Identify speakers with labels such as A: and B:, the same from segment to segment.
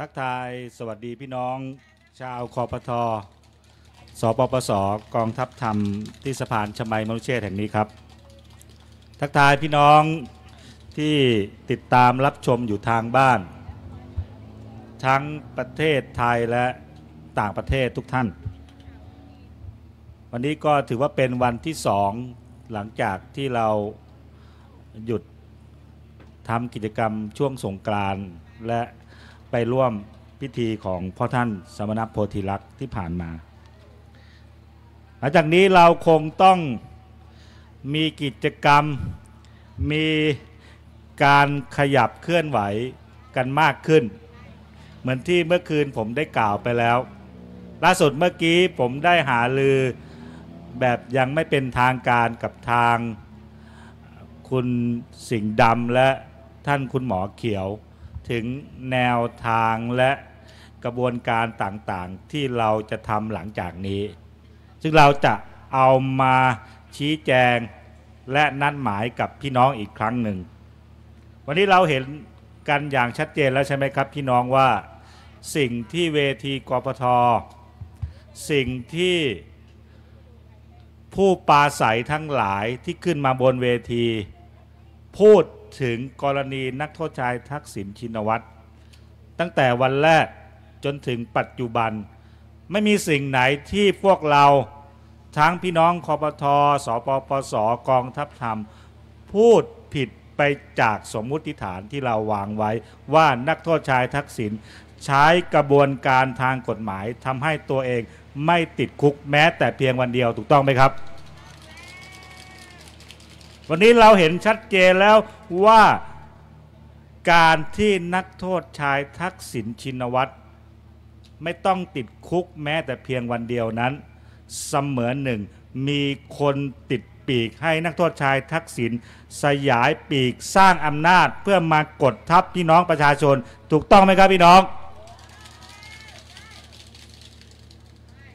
A: ทักทายสวัสดีพี่น้อง ชาวคอปทอสปปสอกองทัพธรรมที่สะพานชมัย มนุเชษแห่งนี้ครับ ทักทายพี่น้องที่ติดตามรับชมอยู่ทางบ้าน ทั้งประเทศไทยและต่างประเทศทุกท่าน วันนี้ก็ถือว่าเป็นวันที่สองหลังจากที่เราหยุดทำกิจกรรมช่วงสงกรานและไปร่วมพิธีของพ่อท่านสมณโพธิลักษ์ที่ผ่านมา หลังจากนี้เราคงต้องมีกิจกรรมมีการขยับเคลื่อนไหวกันมากขึ้น เหมือนที่เมื่อคืนผมได้กล่าวไปแล้ว ล่าสุดเมื่อกี้ผมได้หาลือแบบยังไม่เป็นทางการกับทางคุณสิงห์ดำและท่านคุณหมอเขียวถึงแนวทางและกระบวนการต่างๆที่เราจะทำหลังจากนี้ ซึ่งเราจะเอามาชี้แจงและนัดหมายกับพี่น้องอีกครั้งหนึ่ง วันนี้เราเห็นกันอย่างชัดเจนแล้วใช่ไหมครับพี่น้องว่าสิ่งที่เวทีกรทสิ่งที่ผู้ปาศัยทั้งหลายที่ขึ้นมาบนเวทีพูดถึงกรณีนักโทษชายทักษิณชินวัตร ตั้งแต่วันแรกจนถึงปัจจุบัน ไม่มีสิ่งไหนที่พวกเรา ทั้งพี่น้องคอปทอสอปปสกองทัพธรรม พูดผิดไปจากสมมุติฐานที่เราวางไว้ว่านักโทษชายทักษิณใช้กระบวนการทางกฎหมายทำให้ตัวเองไม่ติดคุกแม้แต่เพียงวันเดียวถูกต้องไหมครับวันนี้เราเห็นชัดเจนแล้วว่าการที่นักโทษชายทักษิณชินวัตรไม่ต้องติดคุกแม้แต่เพียงวันเดียวนั้น เสมือนหนึ่งมีคนติดปีกให้นักโทษชายทักษิณสยายปีกสร้างอำนาจเพื่อมากดทับพี่น้องประชาชน ถูกต้องไหมครับพี่น้อง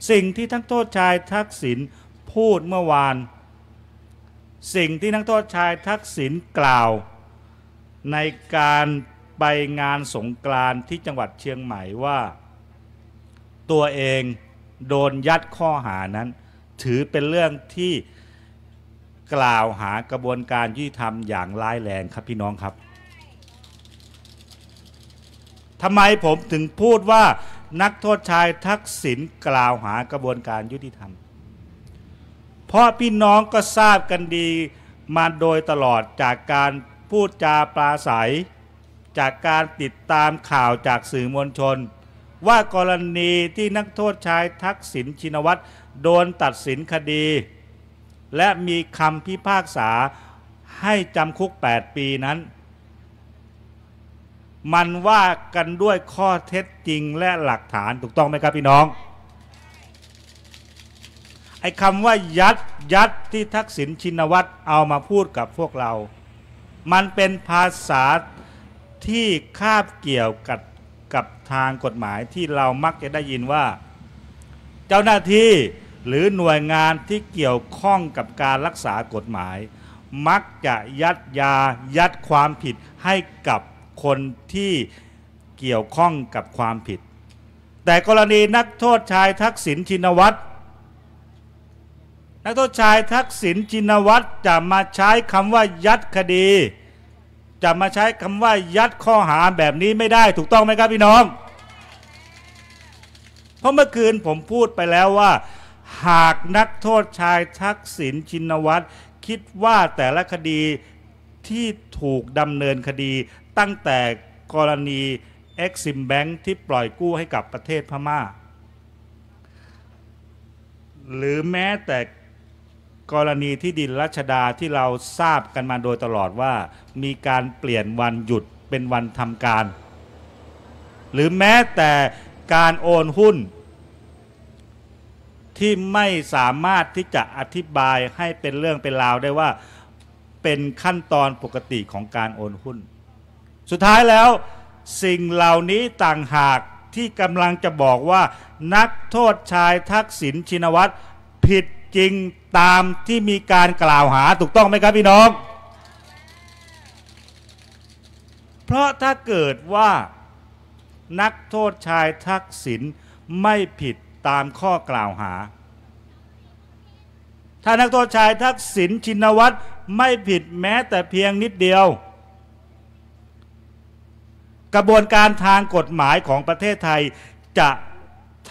A: สิ่งที่ทั้งโทษชายทักษิณพูดเมื่อวานสิ่งที่นักโทษชายทักษิณกล่าวในการไปงานสงกรานที่จังหวัดเชียงใหม่ว่าตัวเองโดนยัดข้อหานั้น ถือเป็นเรื่องที่กล่าวหากระบวนการยุติธรรมอย่างร้ายแรงครับพี่น้องครับทำไมผมถึงพูดว่านักโทษชายทักษิณกล่าวหากระบวนการยุติธรรมเพราะพี่น้องก็ทราบกันดีมาโดยตลอดจากการพูดจาปราศัย จากการติดตามข่าวจากสื่อมวลชน ว่ากรณีที่นักโทษชายทักษิณชินวัตรโดนตัดสินคดี และมีคำพิพากษาให้จำคุก 8 ปีนั้น มันว่ากันด้วยข้อเท็จจริงและหลักฐานถูกต้องไหมครับพี่น้องไอ้คำว่ายัดยัดที่ทักษิณชินวัตร เอามาพูดกับพวกเรา มันเป็นภาษาที่คาบเกี่ยวกับกับทางกฎหมายที่เรามักจะได้ยินว่า เจ้าหน้าที่หรือหน่วยงานที่เกี่ยวข้องกับการรักษากฎหมาย มักจะยัดยายัดความผิดให้กับคนที่เกี่ยวข้องกับความผิด แต่กรณีนักโทษชายทักษิณชินวัตรนักโทษชายทักษิณจินวัตรจะมาใช้คำว่ายัดคดี จะมาใช้คำว่ายัดข้อหาแบบนี้ไม่ได้ ถูกต้องไหมครับพี่น้องเพราะเมื่อคืนผมพูดไปแล้วว่า หากนักโทษชายทักษิณชินวัตรคิดว่าแต่ละคดีที่ถูกดำเนินคดีตั้งแต่กรณีเอ็กซิมแบงค์ที่ปล่อยกู้ให้กับประเทศพมา่าหรือแม้แต่กรณีที่ดินรัชดาที่เราทราบกันมาโดยตลอดว่ามีการเปลี่ยนวันหยุดเป็นวันทำการ หรือแม้แต่การโอนหุ้น ที่ไม่สามารถที่จะอธิบายให้เป็นเรื่องเป็นราว ได้ว่าเป็นขั้นตอนปกติของการโอนหุ้น สุดท้ายแล้วสิ่งเหล่านี้ต่างหากที่กำลังจะบอกว่า นักโทษชายทักษิณชินวัตรผิดจริงตามที่มีการกล่าวหาถูกต้องไหมครับพี่น้อง เพราะถ้าเกิดว่านักโทษชายทักษิณไม่ผิดตามข้อกล่าวหา ถ้านักโทษชายทักษิณชินวัตรไม่ผิดแม้แต่เพียงนิดเดียว กระบวนการทางกฎหมายของประเทศไทยจะ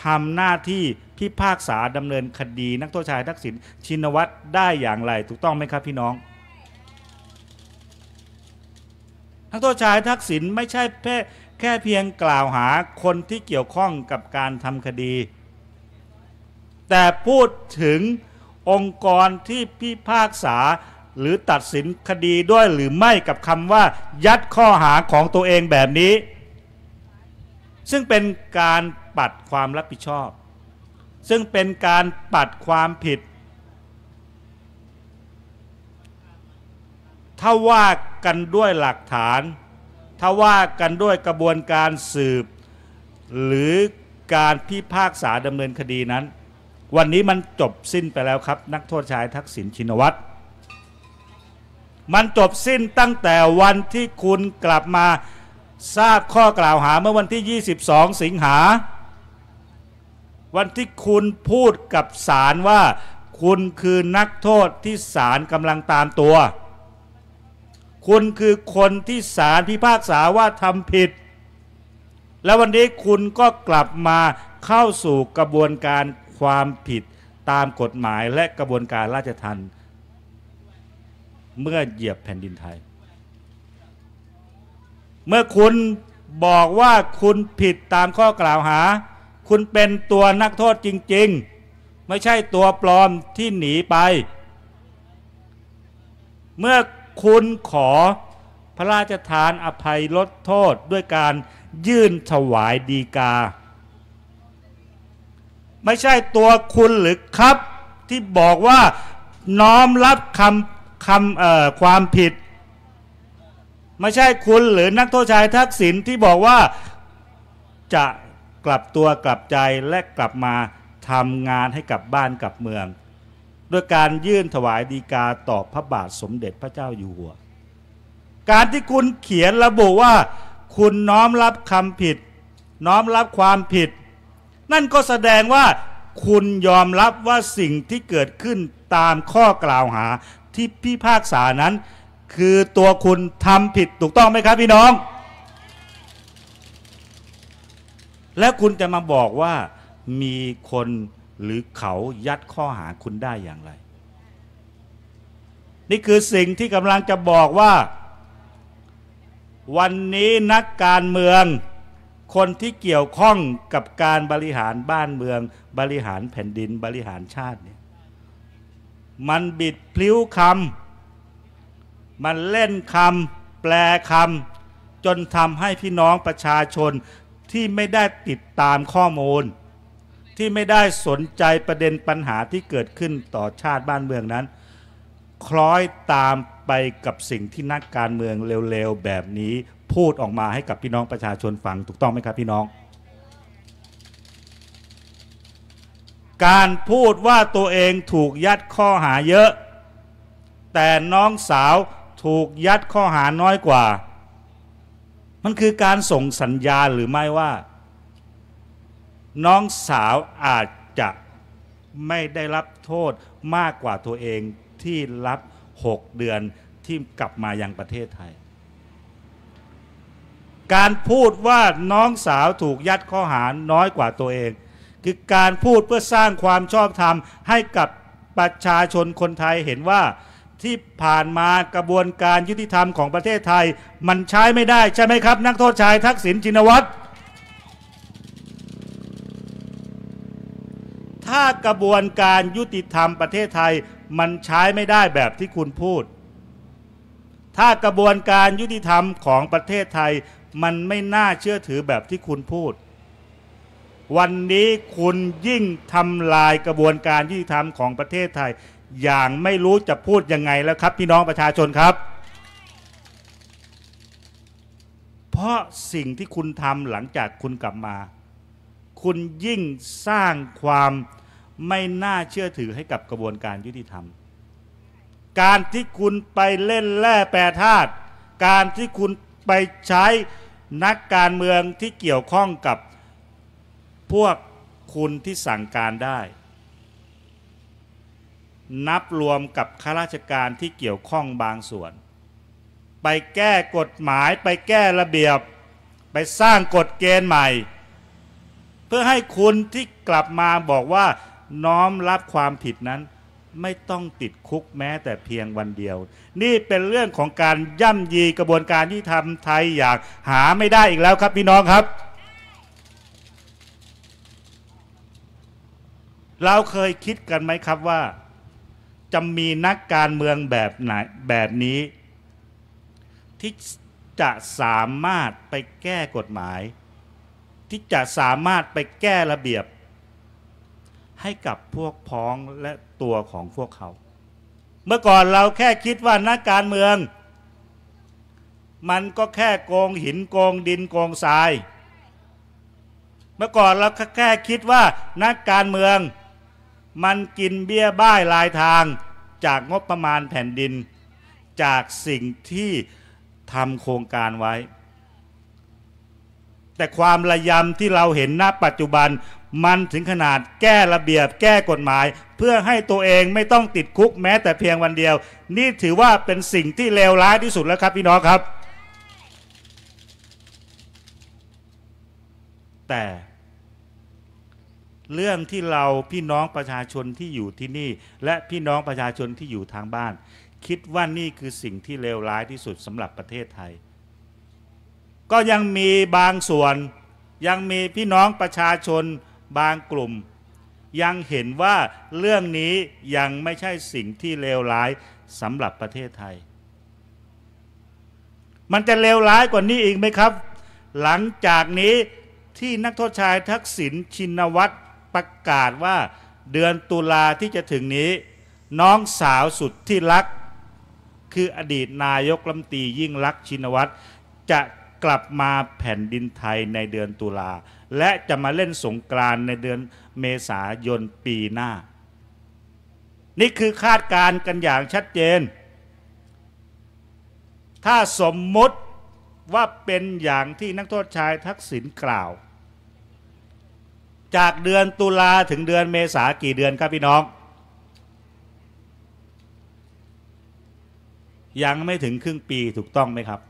A: ทำหน้าที่พิพากษาดำเนินคดี นักโทษชายทักษิณชินวัตรได้อย่างไรถูกต้องไหมครับพี่น้อง นักโทษชายทักษิณไม่ใช่แค่แค่เพียงกล่าวหาคนที่เกี่ยวข้องกับการทำคดี แต่พูดถึงองค์กรที่พิพากษาหรือตัดสินคดีด้วยหรือไม่กับคำว่า ยัดข้อหาของตัวเองแบบนี้ ซึ่งเป็นการปัดความรับผิดชอบซึ่งเป็นการปัดความผิด ถ้าว่ากันด้วยหลักฐาน ถ้าว่ากันด้วยกระบวนการสืบ หรือการพิพากษาดำเนินคดีนั้น วันนี้มันจบสิ้นไปแล้วครับ นักโทษชายทักษิณชินวัตรมันจบสิ้นตั้งแต่วันที่คุณกลับมาทราบข้อกล่าวหาเมื่อวันที่ 22 สิงหาวันที่คุณพูดกับศาลว่า คุณคือนักโทษที่ศาลกำลังตามตัว คุณคือคนที่ศาลพิพากษาว่าทำผิด แล้ววันนี้คุณก็กลับมาเข้าสู่กระบวนการความผิดตามกฎหมายและกระบวนการราชทัณฑ์เมื่อเหยียบแผ่นดินไทย เมื่อคุณบอกว่าคุณผิดตามข้อกล่าวหาคุณเป็นตัวนักโทษจริง ๆ ไม่ใช่ตัวปลอมที่หนีไป เมื่อคุณขอพระราชทานอภัยลดโทษด้วยการยื่นถวายดีกา ไม่ใช่ตัวคุณหรือครับที่บอกว่าน้อมรับคำคำความผิด ไม่ใช่คุณหรือนักโทษชายทักษิณที่บอกว่าจะกลับตัวกลับใจและกลับมาทำงานให้กับบ้านกับเมืองด้วยการยื่นถวายดีกาต่อพระบาทสมเด็จพระเจ้าอยู่หัว การที่คุณเขียนระบุว่า คุณน้อมรับคำผิด น้อมรับความผิด นั่นก็แสดงว่า คุณยอมรับว่าสิ่งที่เกิดขึ้นตามข้อกล่าวหาที่พี่ภาคษานั้น คือตัวคุณทำผิดถูกต้องไหมครับพี่น้องแล้วคุณจะมาบอกว่ามีคนหรือเขายัดข้อหาคุณได้อย่างไร นี่คือสิ่งที่กำลังจะบอกว่า วันนี้นักการเมือง คนที่เกี่ยวข้องกับการบริหารบ้านเมือง บริหารแผ่นดินบริหารชาติเนี่ยมันบิดพลิ้วคำมันเล่นคำแปลคำจนทำให้พี่น้องประชาชนที่ไม่ได้ติดตามข้อมูลที่ไม่ได้สนใจประเด็นปัญหาที่เกิดขึ้นต่อชาติบ้านเมืองนั้น คล้อยตามไปกับสิ่งที่นักการเมืองเร็วๆแบบนี้พูดออกมาให้กับพี่น้องประชาชนฟังถูกต้องไหมครับพี่น้อง การพูดว่าตัวเองถูกยัดข้อหาเยอะ แต่น้องสาวถูกยัดข้อหาน้อยกว่าันคือการส่งสัญญาณหรือไม่ว่า น้องสาวอาจจะไม่ได้รับโทษมากกว่าตัวเองที่รับหกเดือนที่กลับมายังประเทศไทย การพูดว่าน้องสาวถูกยัดข้อหาน้อยกว่าตัวเอง คือการพูดเพื่อสร้างความชอบธรรมให้กับประชาชนคนไทยเห็นว่าที่ผ่านมากระบวนการยุติธรรมของประเทศไทย มันใช้ไม่ได้ใช่ไหมครับ นักโทษชายทักษิณชินวัตรถ้ากระบวนการยุติธรรมประเทศไทย มันใช้ไม่ได้แบบที่คุณพูด ถ้ากระบวนการยุติธรรมของประเทศไทยมันไม่น่าเชื่อถือแบบที่คุณพูด วันนี้คุณยิ่งทำลายกระบวนการยุติธรรมของประเทศไทยอย่างไม่รู้จะพูดยังไงแล้วครับ พี่น้องประชาชนครับ เพราะสิ่งที่คุณทำหลังจากคุณกลับมา คุณยิ่งสร้างความไม่น่าเชื่อถือให้กับกระบวนการยุติธรรม การที่คุณไปเล่นแร่แปรธาตุการที่คุณไปใช้นักการเมืองที่เกี่ยวข้องกับพวกคุณที่สั่งการได้นับรวมกับข้าราชการที่เกี่ยวข้องบางส่วน ไปแก้กฎหมายไปแก้ระเบียบ ไปสร้างกฎเกณฑ์ใหม่ เพื่อให้คุณที่กลับมาบอกว่า น้อมรับความผิดนั้น ไม่ต้องติดคุกแม้แต่เพียงวันเดียว นี่เป็นเรื่องของการย่ำยีกระบวนการที่ทำไทยอย่างหาไม่ได้อีกแล้วครับพี่น้องครับ เราเคยคิดกันไหมครับว่าจะมีนักการเมืองแบบไหนแบบนี้ ที่จะสามารถไปแก้กฎหมาย ที่จะสามารถไปแก้ระเบียบ ให้กับพวกพ้องและตัวของพวกเขา เมื่อก่อนเราแค่คิดว่านักการเมือง มันก็แค่โกงหินโกงดินโกงทราย เมื่อก่อนเราแค่คิดว่านักการเมืองมันกินเบี้ยบ้ายลายทางจากงบประมาณแผ่นดิน จากสิ่งที่ทำโครงการไว้ แต่ความระยำที่เราเห็นณปัจจุบัน มันถึงขนาดแก้ระเบียบแก้กฎหมาย เพื่อให้ตัวเองไม่ต้องติดคุกแม้แต่เพียงวันเดียว นี่ถือว่าเป็นสิ่งที่เลวร้ายที่สุดแล้วครับพี่น้องครับ แต่เรื่องที่เราพี่น้องประชาชนที่อยู่ที่นี่ และพี่น้องประชาชนที่อยู่ทางบ้าน คิดว่านี่คือสิ่งที่เลวร้ายที่สุดสำหรับประเทศไทย ก็ยังมีบางส่วนยังมีพี่น้องประชาชนบางกลุ่ม ยังเห็นว่าเรื่องนี้ยังไม่ใช่สิ่งที่เลวร้ายสำหรับประเทศไทย มันจะเลวร้ายกว่านี้อีกไหมครับ หลังจากนี้ที่นักโทษชายทักษิณชินวัตรประกาศว่าเดือนตุลาที่จะถึงนี้ น้องสาวสุดที่รักคืออดีตนายกรัฐมนตรียิ่งรักชินวัตรจะกลับมาแผ่นดินไทยในเดือนตุลา และจะมาเล่นสงกรานในเดือนเมษายนปีหน้า นี่คือคาดการณ์กันอย่างชัดเจน ถ้าสมมติว่าเป็นอย่างที่นักโทษชายทักษิณกล่าวจากเดือนตุลาถึงเดือนเมษากี่เดือนครับพี่น้อง ยังไม่ถึงครึ่งปีถูกต้องไหมครับ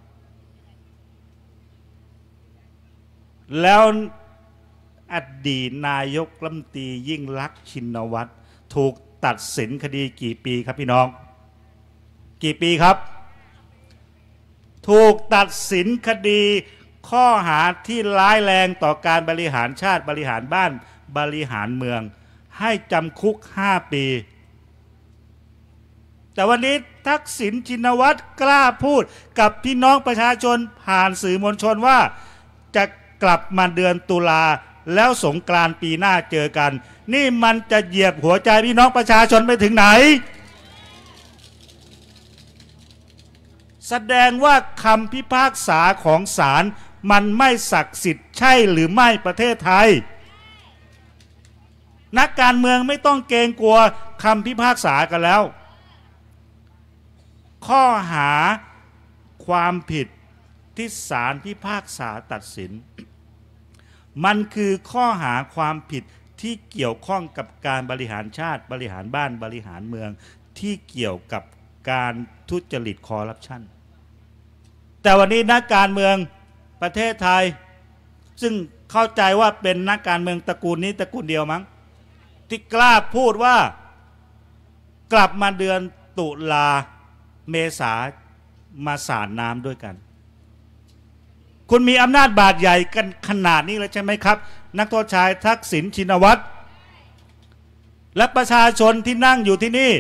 A: แล้วอดีตนายกรัฐมนตรียิ่งลักษณ์ชินวัตรถูกตัดสินคดีกี่ปีครับพี่น้อง กี่ปีครับ ถูกตัดสินคดีข้อหาที่ร้ายแรงต่อการบริหารชาติบริหารบ้านบริหารเมืองให้จำคุก 5 ปี แต่วันนี้ทักษิณชินวัตรกล้าพูดกับพี่น้องประชาชนผ่านสื่อมวลชนว่า จะกลับมาเดือนตุลาแล้วสงกรานปีหน้าเจอกัน นี่มันจะเหยียบหัวใจพี่น้องประชาชนไปถึงไหน แสดงว่าคำพิพากษาของศาลมันไม่ศักดิ์สิทธิ์ใช่ หรือไม่ประเทศไทย นักการเมืองไม่ต้องเกรงกลัวคำพิพากษากันแล้ว ข้อหาความผิดที่ศาลพิพากษาตัดสิน มันคือข้อหาความผิดที่เกี่ยวข้องกับการบริหารชาติ บริหารบ้านบริหารเมืองที่เกี่ยวกับการทุจริตคอร์รัปชันแต่วันนี้นักการเมืองประเทศไทยซึ่งเข้าใจว่าเป็นนักการเมืองตระกูลนี้ตระกูลเดียวมั้งที่กล้าพูดว่ากลับมาเดือนตุลาเมษามาสาดน้ำด้วยกัน คุณมีอำนาจบาดใหญ่กันขนาดนี้แล้วใช่ไหมครับ นักโทษชายทักษิณชินวัตรและประชาชนที่นั่งอยู่ที่นี่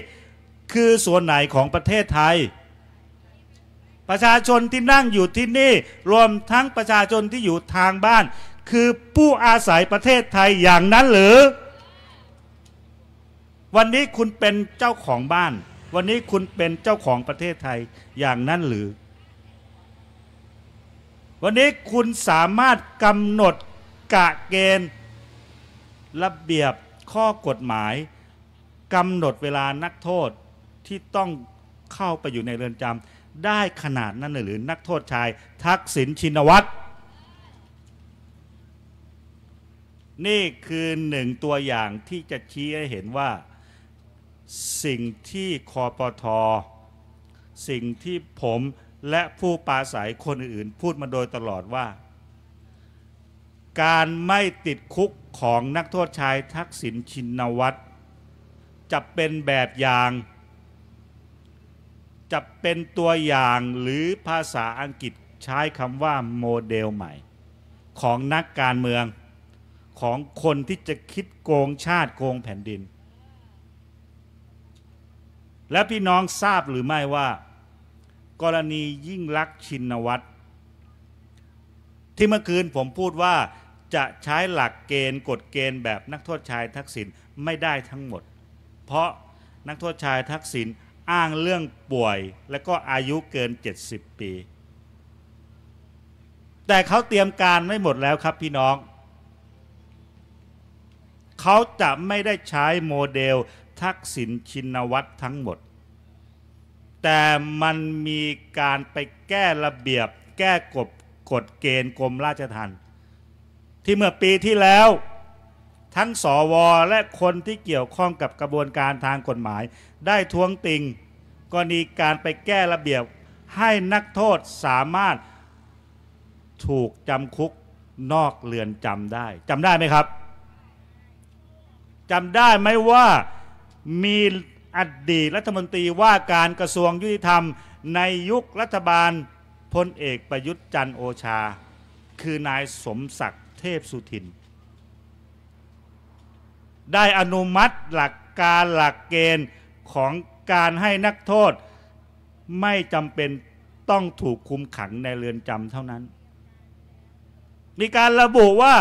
A: คือส่วนไหนของประเทศไทยประชาชนที่นั่งอยู่ที่นี่รวมทั้งประชาชนที่อยู่ทางบ้าน คือผู้อาศัยประเทศไทยอย่างนั้นหรือ วันนี้คุณเป็นเจ้าของบ้าน วันนี้คุณเป็นเจ้าของประเทศไทยอย่างนั้นหรือ วันนี้คุณสามารถกำหนดกะเกณฑ์ ระเบียบข้อกฎหมายกำหนดเวลานักโทษที่ต้องเข้าไปอยู่ในเรือนจำได้ขนาดนั้นหรือ นักโทษชายทักษิณชินวัตรนี่คือหนึ่งตัวอย่างที่จะชี้ให้เห็นว่าสิ่งที่คอปทอสิ่งที่ผมและผู้ปาศัย คนอื่นพูดมาโดยตลอดว่า การไม่ติดคุกของนักโทษชายทักษิณชินวัตรจะเป็นแบบอย่างจะเป็นตัวอย่างหรือภาษาอังกฤษใช้คำว่าโมเดลใหม่ ของนักการเมืองของคนที่จะคิดโกงชาติโกงแผ่นดิน และพี่น้องทราบหรือไม่ว่า กรณียิ่งลักษณ์ชินวัตร ที่เมื่อคืนผมพูดว่าจะใช้หลักเกณฑ์กฎเกณฑ์แบบนักโทษชายทักษิณไม่ได้ทั้งหมด เพราะนักโทษชายทักษิณอ้างเรื่องป่วยและก็อายุเกิน 70 ปี แต่เขาเตรียมการไม่หมดแล้วครับพี่น้อง เขาจะไม่ได้ใช้โมเดลทักษิณชินวัตรทั้งหมด แต่มันมีการไปแก้ระเบียบแก้กฎกฎเกณฑ์กรมราชทัณฑ์ที่เมื่อปีที่แล้วทั้งสวและคนที่เกี่ยวข้องกับกระบวนการทางกฎหมาย ได้ท้วงติงกรณีการไปแก้ระเบียบให้นักโทษสามารถถูกจำคุกนอกเรือนจำได้จำได้ไหมครับจำได้ไหมว่ามีอดีตรัฐมนตรีว่าการกระทรวงยุติธรรมในยุครัฐบาลพลเอกประยุทธ์จันโอชา คือนายสมศักดิ์เทพสุทินได้อนุมัติหลักการหลักเกณฑ์ของการให้นักโทษ ไม่จำเป็นต้องถูกคุมขังในเรือนจำเท่านั้น มีการระบุว่า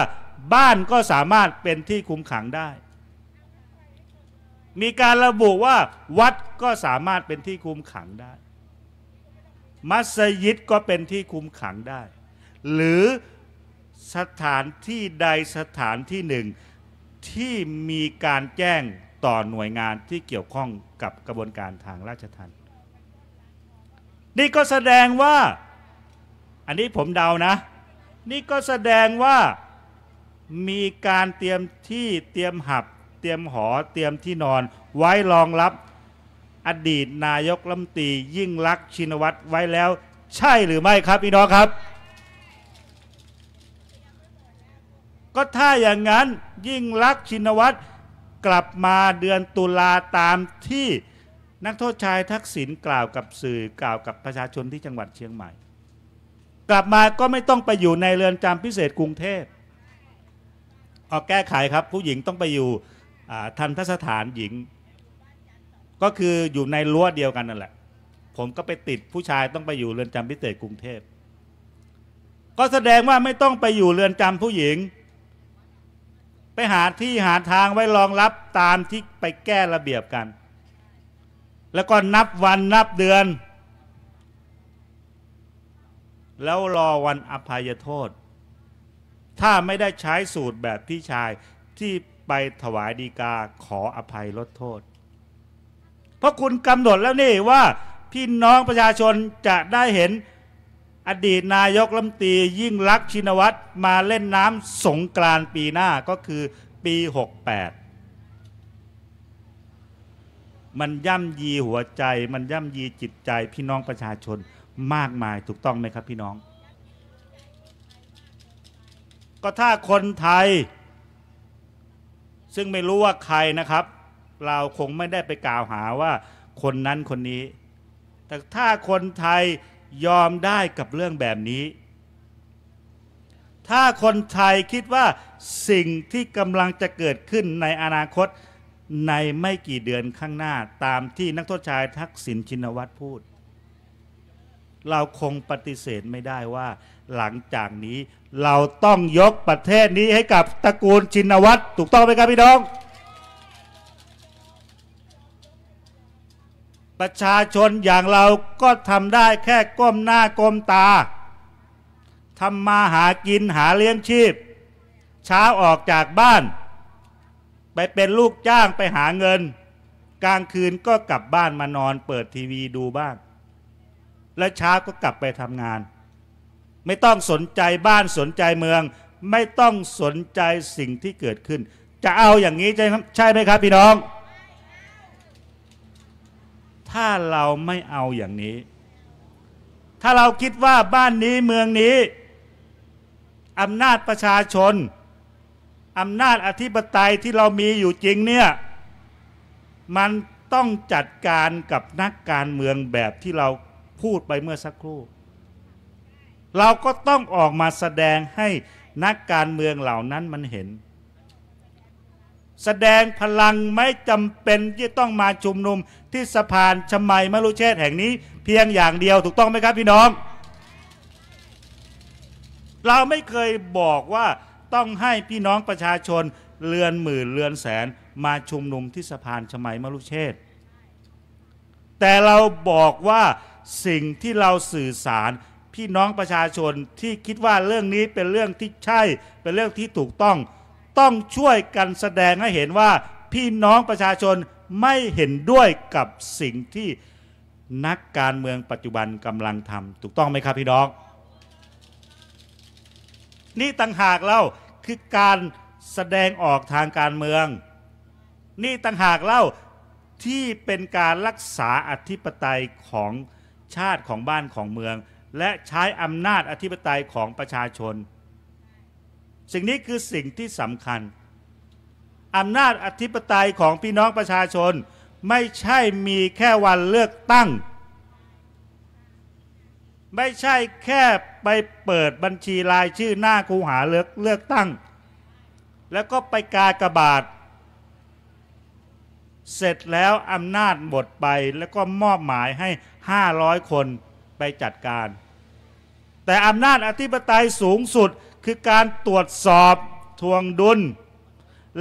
A: บ้านก็สามารถเป็นที่คุมขังได้ มีการระบุว่า วัดก็สามารถเป็นที่คุมขังได้ มัสยิดก็เป็นที่คุมขังได้ หรือสถานที่ใดสถานที่หนึ่งที่มีการแจ้งต่อหน่วยงานที่เกี่ยวข้องกับกระบวนการทางราชทัณฑ์นี่ก็แสดงว่า อันนี้ผมเดานะ นี่ก็แสดงว่ามีการเตรียมที่เตรียมหับเตรียมหอเตรียมที่นอนไว้รองรับ อดีตนายกลำตี ยิ่งลักษณ์ชินวัตรไว้แล้ว ใช่หรือไม่ครับพี่น้องครับก็ถ้าอย่างนั้นยิ่งลักษณ์ชินวัตรกลับมาเดือนตุลาตามที่นักโทษชายทักษิณกล่าวกับสื่อกล่าวกับประชาชนที่จังหวัดเชียงใหม่ กลับมาก็ไม่ต้องไปอยู่ในเรือนจำพิเศษกรุงเทพออกแก้ไขครับผู้หญิงต้องไปอยู่ทันทสถานหญิง ก็คืออยู่ในรั้วเดียวกันนั่นแหละ ผมก็ไปติดผู้ชายต้องไปอยู่เรือนจำพิเศษกรุงเทพก็แสดงว่าไม่ต้องไปอยู่เรือนจำผู้หญิงไปหาที่หาทางไว้รองรับตามที่ไปแก้ระเบียบกัน แล้วก็นับวันนับเดือน แล้วรอวันอภัยโทษ ถ้าไม่ได้ใช้สูตรแบบพี่ชายที่ไปถวายดีกาขออภัยลดโทษ เพราะคุณกำหนดแล้วนี่ว่า พี่น้องประชาชนจะได้เห็นอดีตนายกลำตียิ่งรักชินวัตรมาเล่นน้ำสงกรานปีหน้าก็คือปี 68 มันย่ำยีหัวใจ มันย่ำยีจิตใจพี่น้องประชาชนมากมายถูกต้องไหมครับพี่น้อง ก็ถ้าคนไทย ซึ่งไม่รู้ว่าใครนะครับ เราคงไม่ได้ไปกล่าวหาว่า คนนั้นคนนี้ แต่ถ้าคนไทยยอมได้กับเรื่องแบบนี้ ถ้าคนไทยคิดว่าสิ่งที่กำลังจะเกิดขึ้นในอนาคตในไม่กี่เดือนข้างหน้า ตามที่นักโทษชายทักษิณชินวัตรพูด เราคงปฏิเสธไม่ได้ว่า หลังจากนี้เราต้องยกประเทศนี้ให้กับตระกูลชินวัตร ถูกต้องไหมครับพี่น้องประชาชนอย่างเราก็ทำได้แค่ก้มหน้าก้มตาทำมาหากินหาเลี้ยงชีพ เช้าออกจากบ้าน ไปเป็นลูกจ้างไปหาเงิน กลางคืนก็กลับบ้านมานอนเปิดทีวีดูบ้างและเช้าก็กลับไปทำงาน ไม่ต้องสนใจบ้านสนใจเมือง ไม่ต้องสนใจสิ่งที่เกิดขึ้น จะเอาอย่างนี้ใช่ไหมครับพี่น้องถ้าเราไม่เอาอย่างนี้ ถ้าเราคิดว่าบ้านนี้เมืองนี้อำนาจประชาชนอำนาจอธิปไตยที่เรามีอยู่จริงเนี่ย มันต้องจัดการกับนักการเมืองแบบที่เราพูดไปเมื่อสักครู่ เราก็ต้องออกมาแสดงให้นักการเมืองเหล่านั้นมันเห็นแสดงพลังไม่จำเป็น ที่ต้องมาชุมนุมที่สะพานชมัยมรุเชษแห่งนี้ เพียงอย่างเดียวถูกต้องไหมครับพี่น้อง เราไม่เคยบอกว่าต้องให้พี่น้องประชาชนเรือนหมื่นเรือนแสนมาชุมนุมที่สะพานชมัยมรุเชษแต่เราบอกว่าสิ่งที่เราสื่อสารพี่น้องประชาชนที่คิดว่าเรื่องนี้เป็นเรื่องที่ใช่เป็นเรื่องที่ถูกต้องต้องช่วยกันแสดงให้เห็นว่าพี่น้องประชาชนไม่เห็นด้วยกับสิ่งที่นักการเมืองปัจจุบันกำลังทำถูกต้องไหมครับพี่น้อง นี่ต่างหากเล่าคือการแสดงออกทางการเมือง นี่ต่างหากเล่าที่เป็นการรักษาอธิปไตยของชาติของบ้านของเมือง และใช้อำนาจอธิปไตยของประชาชนสิ่งนี้คือสิ่งที่สำคัญอำนาจอธิปไตยของพี่น้องประชาชนไม่ใช่มีแค่วันเลือกตั้ง ไม่ใช่แค่ไปเปิดบัญชีรายชื่อหน้าคูหาเลือกเลือกตั้ง แล้วก็ไปกากระบาดเสร็จแล้วอำนาจหมดไปแล้วก็มอบหมายให้ 500 คนไปจัดการ แต่อำนาจอธิปไตยสูงสุดคือการตรวจสอบทวงดุล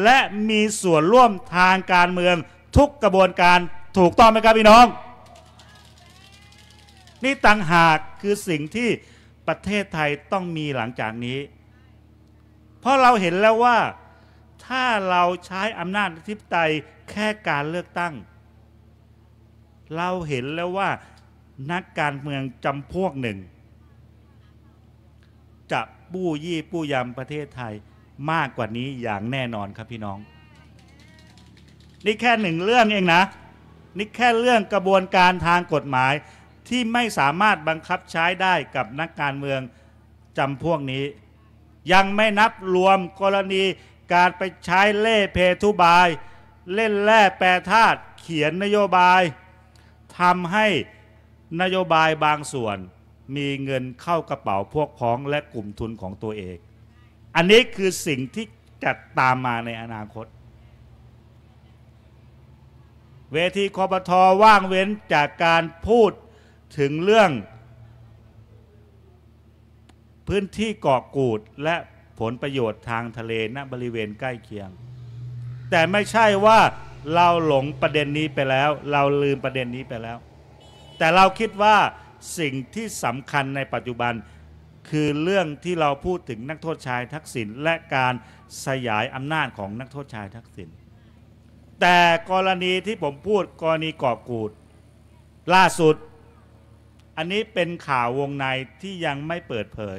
A: และมีส่วนร่วมทางการเมืองทุกกระบวนการถูกต้องไหมครับพี่น้อง นี่ต่างหากคือสิ่งที่ประเทศไทยต้องมีหลังจากนี้ เพราะเราเห็นแล้วว่าถ้าเราใช้อำนาจทิพไตยแค่การเลือกตั้ง เราเห็นแล้วว่านักการเมืองจำพวกหนึ่งปู้ยี่ปู้ยำประเทศไทยมากกว่านี้อย่างแน่นอนครับพี่น้องนี่แค่หนึ่งเรื่องเองนะนี่แค่เรื่องกระบวนการทางกฎหมายที่ไม่สามารถบังคับใช้ได้กับนักการเมืองจำพวกนี้ ยังไม่นับรวมกรณีการไปใช้เล่เพทุบาย เล่นแร่แปรธาตุเขียนนโยบายทำให้นโยบายบางส่วนมีเงินเข้ากระเป๋าพวกพ้องและกลุ่มทุนของตัวเอง อันนี้คือสิ่งที่จะตามมาในอนาคต เวทีคอปทอว่างเว้นจากการพูดถึงเรื่อง พื้นที่เกาะกูดและผลประโยชน์ทางทะเลณบริเวณใกล้เคียง แต่ไม่ใช่ว่าเราหลงประเด็นนี้ไปแล้ว เราลืมประเด็นนี้ไปแล้ว แต่เราคิดว่าสิ่งที่สำคัญในปัจจุบันคือเรื่องที่เราพูดถึงนักโทษชายทักษิณและการสยายอำนาจของนักโทษชายทักษิณแต่กรณีที่ผมพูดกรณีเกาะกูดล่าสุด อันนี้เป็นข่าววงในที่ยังไม่เปิดเผย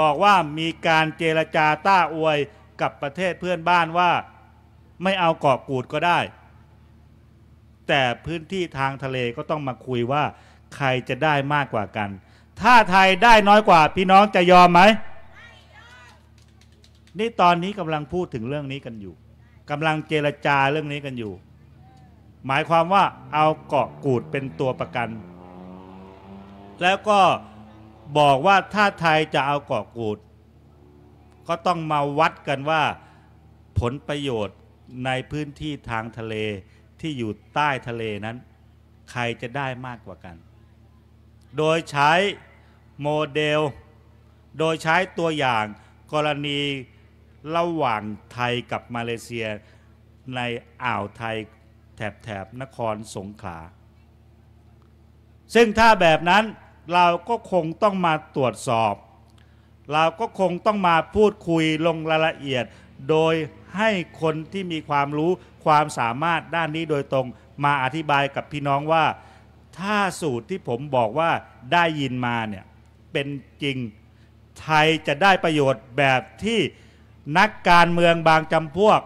A: บอกว่ามีการเจรจาต้าอวยกับประเทศเพื่อนบ้านว่าไม่เอาเกาะกูดก็ได้ แต่พื้นที่ทางทะเลก็ต้องมาคุยว่าใครจะได้มากกว่ากัน ถ้าไทยได้น้อยกว่าพี่น้องจะยอมไหมนี่ตอนนี้กำลังพูดถึงเรื่องนี้กันอยู่ กำลังเจรจาเรื่องนี้กันอยู่ หมายความว่าเอาเกาะกูดเป็นตัวประกัน แล้วก็บอกว่าถ้าไทยจะเอาเกาะกูด ก็ต้องมาวัดกันว่าผลประโยชน์ในพื้นที่ทางทะเลที่อยู่ใต้ทะเลนั้น ใครจะได้มากกว่ากันโดยใช้โมเดล โดยใช้ตัวอย่างกรณีระหว่างไทยกับมาเลเซียในอ่าวไทยแถบแถบนครสงขลาซึ่งถ้าแบบนั้นเราก็คงต้องมาตรวจสอบ เราก็คงต้องมาพูดคุยลงรายละเอียด โดยให้คนที่มีความรู้ความสามารถด้านนี้โดยตรงมาอธิบายกับพี่น้องว่าถ้าสูตรที่ผมบอกว่าได้ยินมาเนี่ยเป็นจริงไทยจะได้ประโยชน์แบบที่นักการเมืองบางจำพวก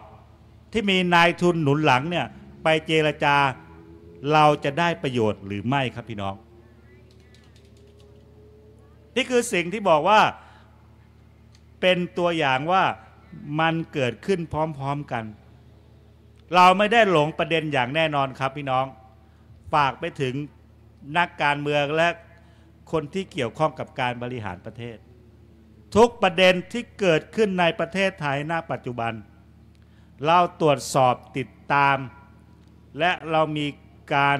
A: ที่มีนายทุนหนุนหลังเนี่ยไปเจรจาเราจะได้ประโยชน์หรือไม่ครับพี่น้อง นี่คือสิ่งที่บอกว่าเป็นตัวอย่างว่ามันเกิดขึ้นพร้อมๆกัน เราไม่ได้หลงประเด็นอย่างแน่นอนครับพี่น้องฝากไปถึงนักการเมืองและคนที่เกี่ยวข้องกับการบริหารประเทศ ทุกประเด็นที่เกิดขึ้นในประเทศไทยณปัจจุบัน เราตรวจสอบติดตาม และเรามีการ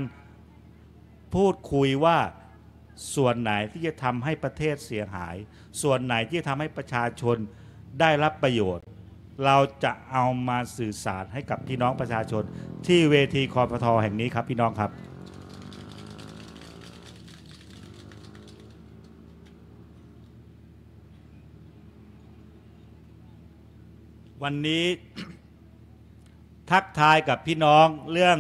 A: พูดคุยว่าส่วนไหนที่จะทำให้ประเทศเสียหาย ส่วนไหนที่จะทำให้ประชาชนได้รับประโยชน์ เราจะเอามาสื่อสารให้กับพี่น้องประชาชน ที่เวทีคอพทอแห่งนี้ครับ พี่น้องครับวันนี้ทักทายกับพี่น้องเรื่อง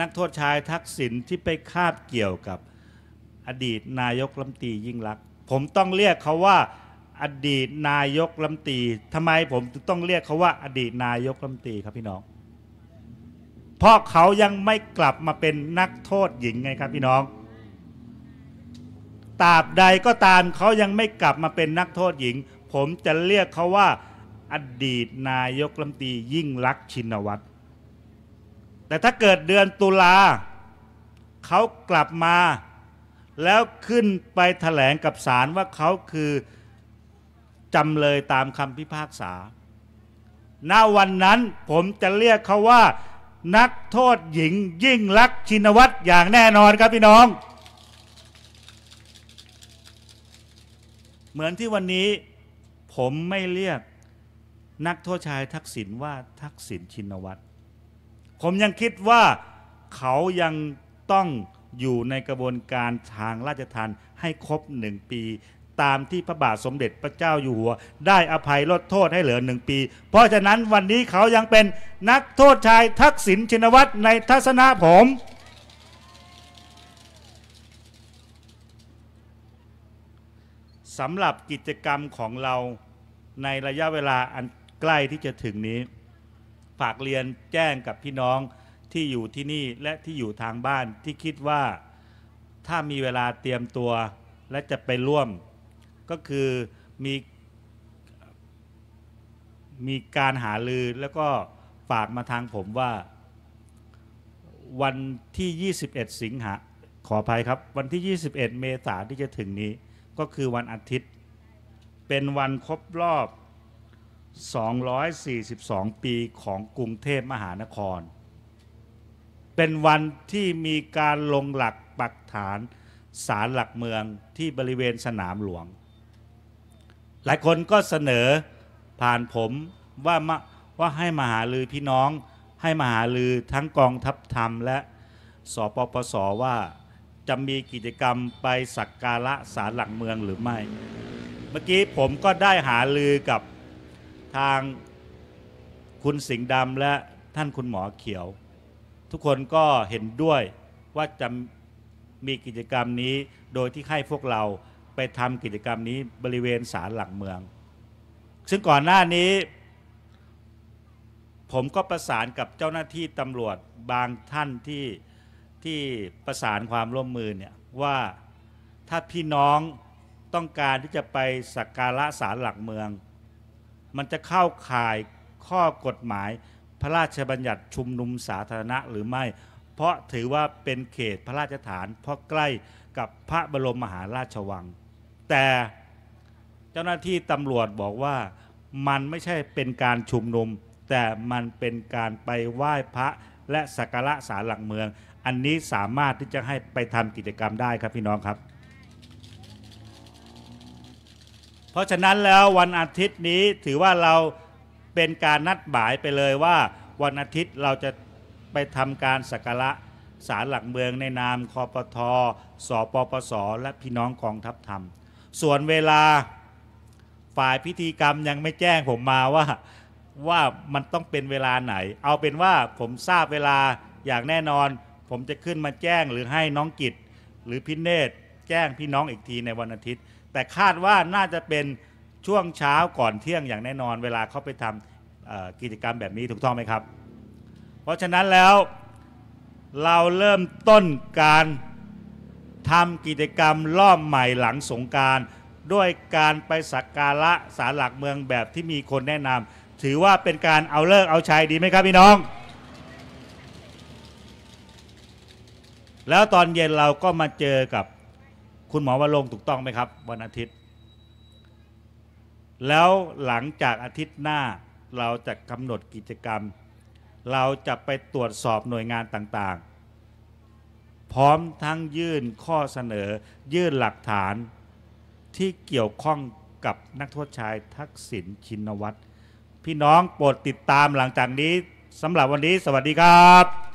A: นักโทษชายทักษิณที่ไปคาบเกี่ยวกับอดีตนายกลำตียิ่งรักผมต้องเรียกเขาว่าอดีตนายกลำตีทำไมผมต้องเรียกเขาว่า อดีตนายกลำตีครับพี่น้องเพราะเขายังไม่กลับมาเป็นนักโทษหญิงไงครับพี่น้องตราบใดก็ตามเขายังไม่กลับมาเป็นนักโทษหญิง ผมจะเรียกเขาว่าอดีตนายกรัฐมนตรียิ่งลักษณ์ชินวัตร แต่ถ้าเกิดเดือนตุลา เขากลับมา แล้วขึ้นไปถแถลงกับศาลว่าเขาคือจำเลยตามคำพิพากษา ณ วันนั้นผมจะเรียกเขาว่า นักโทษหญิงยิ่งลักษณ์ชินวัตรอย่างแน่นอนครับพี่น้อง เหมือนที่วันนี้ผมไม่เรียกนักโทษชายทักษิณว่าทักษิณชินวัตร ผมยังคิดว่าเขายังต้องอยู่ในกระบวนการทางราชทัน์ให้ครบหนึ่งปี ตามที่พระบาทสมเด็จพระเจ้าอยู่หัวได้อภัยลดโทษให้เหลือหนึ่งปี เพราะฉะนั้นวันนี้เขายังเป็นนักโทษชายทักษิณชินวัตร ในทัศนะผม สำหรับกิจกรรมของเราในระยะเวลาอันใกล้ที่จะถึงนี้ฝากเรียนแจ้งกับพี่น้องที่อยู่ที่นี่และที่อยู่ทางบ้านที่คิดว่าถ้ามีเวลาเตรียมตัวและจะไปร่วม ก็คือมีมีการหาลือ แล้วก็ฝากมาทางผมว่า วันที่ 21 สิงหาขออภัยครับวันที่ 21 เมษาที่จะถึงนี้ ก็คือวันอาทิตย์เป็นวันครบรอบ242 ปีของกรุงเทพมหานคร เป็นวันที่มีการลงหลักปักฐานสารหลักเมืองที่บริเวณสนามหลวง หลายคนก็เสนอผ่านผมว่าว่าให้มหาลือพี่น้อง ให้มหาลือทั้งกองทัพธรรมและสปปสว่าจะมีกิจกรรมไปสักการะสารหลักเมืองหรือไม่ เมื่อกี้ผมก็ได้หาลือกับทางคุณสิงห์ดำและท่านคุณหมอเขียว ทุกคนก็เห็นด้วยว่าจะมีกิจกรรมนี้โดยที่ให้พวกเราไปทำกิจกรรมนี้บริเวณศาลหลักเมือง ซึ่งก่อนหน้านี้ ผมก็ประสานกับเจ้าหน้าที่ตำรวจบางท่านที่ที่ประสานความร่วมมือเนี่ยว่าถ้าพี่น้องต้องการที่จะไปสักการะศาลหลักเมืองมันจะเข้าข่ายข้อกฎหมายพระราชบัญญัติชุมนุมสาธารณะหรือไม่ เพราะถือว่าเป็นเขตพระราชฐานเพราะใกล้กับพระบรมมหาราชวัง แต่เจ้าหน้าที่ตำรวจบอกว่ามันไม่ใช่เป็นการชุมนุม แต่มันเป็นการไปไหว้พระและสักการะศาลหลักเมือง อันนี้สามารถที่จะให้ไปทำกิจกรรมได้ครับพี่น้องครับเพราะฉะนั้นแล้ววันอาทิตย์นี้ถือว่าเราเป็นการนัดหมายไปเลยว่า วันอาทิตย์เราจะไปทำการสักการะศาลหลักเมืองในนามคอปทอสอปปสและพี่น้องกองทัพธรรม ส่วนเวลาฝ่ายพิธีกรรมยังไม่แจ้งผมมาว่าว่ามันต้องเป็นเวลาไหน เอาเป็นว่าผมทราบเวลาอย่างแน่นอนผมจะขึ้นมาแจ้ง หรือให้น้องกิจหรือพินเนตแจ้งพี่น้องอีกทีในวันอาทิตย์ แต่คาดว่าน่าจะเป็นช่วงเช้าก่อนเที่ยงอย่างแน่นอนเวลาเขาไปทำกิจกรรมแบบนี้ถูกต้องไหมครับ เพราะฉะนั้นแล้วเราเริ่มต้นการทำกิจกรรมรอบใหม่หลังสงการด้วยการไปสักการะศาลหลักเมืองแบบที่มีคนแนะนำถือว่าเป็นการเอาเลิกเอาชัยดีไหมครับ พี่น้อง แล้วตอนเย็นเราก็มาเจอกับคุณหมอว่าลงถูกต้องไหมครับ วันอาทิตย์ แล้วหลังจากอาทิตย์หน้าเราจะกำหนดกิจกรรม เราจะไปตรวจสอบหน่วยงานต่างๆ พร้อมทั้งยื่นข้อเสนอ ยื่นหลักฐานที่เกี่ยวข้องกับนักโทษชายทักษิณชินวัตรพี่น้องโปรดติดตามหลังจากนี้สำหรับวันนี้ สวัสดีครับ